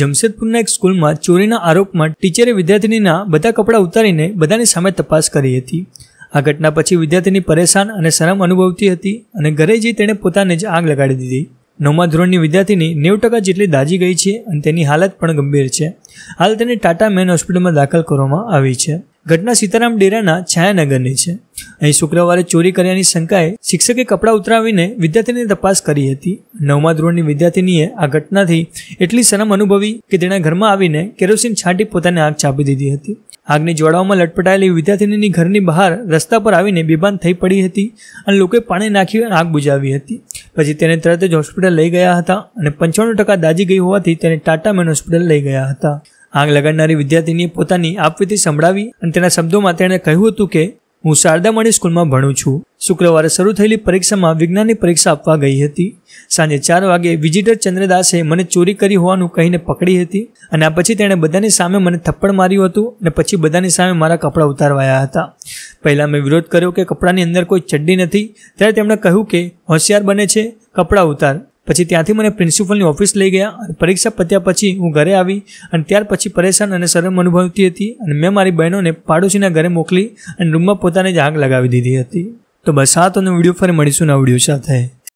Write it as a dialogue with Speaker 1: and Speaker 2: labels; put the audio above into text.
Speaker 1: જમશેદપુરના એક સ્કૂલમાં ચોરીના આરોપમાં ટીચરે વિદ્યાર્થીનીના બધા કપડાં ઉતારીને બધાની સામે તપાસ કરી હતી આ ઘટના પછી વિદ્યાર્થીની પરેશાન અને શરમ અનુભવતી હતી અને ઘરે જઈ તેણે પોતાને જ આગ લગાડી દીધી નવમા ધોરણની વિદ્યાર્થીની નેવ ટકા જેટલી દાજી ગઈ છે અને તેની હાલત પણ ગંભીર છે હાલ તેને ટાટા મેન હોસ્પિટલમાં દાખલ કરવામાં આવી છે ઘટના સીતારામ ડેરાના છાયાનગરની છે અહીં શુક્રવારે ચોરી કર્યાની શંકાએ શિક્ષકે કપડાં ઉતરાવીને વિદ્યાર્થીની તપાસ કરી હતી નવમા ધોરણની વિદ્યાર્થીનીએ આ ઘટનાથી એટલી શરમ અનુભવી કે તેણે ઘરમાં આવીને કેરોસીન છાંટી પોતાને આગ ચાપી દીધી હતી આગની જ્વાળાઓમાં લટપટાયેલી વિદ્યાર્થીની ઘરની બહાર રસ્તા પર આવીને બેભાન થઈ પડી હતી અને લોકોએ પાણી નાખી આગ બુજાવી હતી પછી તેને તરત જ હોસ્પિટલ લઈ ગયા હતા અને પંચાણું ટકા દાજી ગઈ હોવાથી તેને ટાટા મેન હોસ્પિટલ લઈ ગયા હતા આગ લગાડનારી વિદ્યાર્થીનીએ પોતાની આપવીતી સંભળાવી અને તેના શબ્દોમાં તેણે કહ્યું હતું કે હું શારદામણી સ્કૂલમાં ભણું છું શુક્રવારે શરૂ થયેલી પરીક્ષામાં વિજ્ઞાનની પરીક્ષા આપવા ગઈ હતી સાંજે ચાર વાગે વિઝિટર ચંદ્રદાસે મને ચોરી કરી હોવાનું કહીને પકડી હતી અને આ પછી તેણે બધાની સામે મને થપ્પડ માર્યું હતું અને પછી બધાની સામે મારા કપડાં ઉતારવાયા હતા પહેલાં મેં વિરોધ કર્યો કે કપડાની અંદર કોઈ ચડ્ડી નથી ત્યારે તેમણે કહ્યું કે હોશિયાર બને છે કપડાં ઉતાર પછી ત્યાંથી મને પ્રિન્સિપલની ઓફિસ લઈ ગયા અને પરીક્ષા પત્યા પછી હું ઘરે આવી અને ત્યાર પછી પરેશાન અને શરમ અનુભવતી હતી અને મેં મારી બહેનોને પાડોશીના ઘરે મોકલી અને રૂમમાં પોતાને જ આગ લગાવી દીધી હતી તો બસ આ તમને વિડીયો ફરી મળીશું નવા વિડીયો સાથે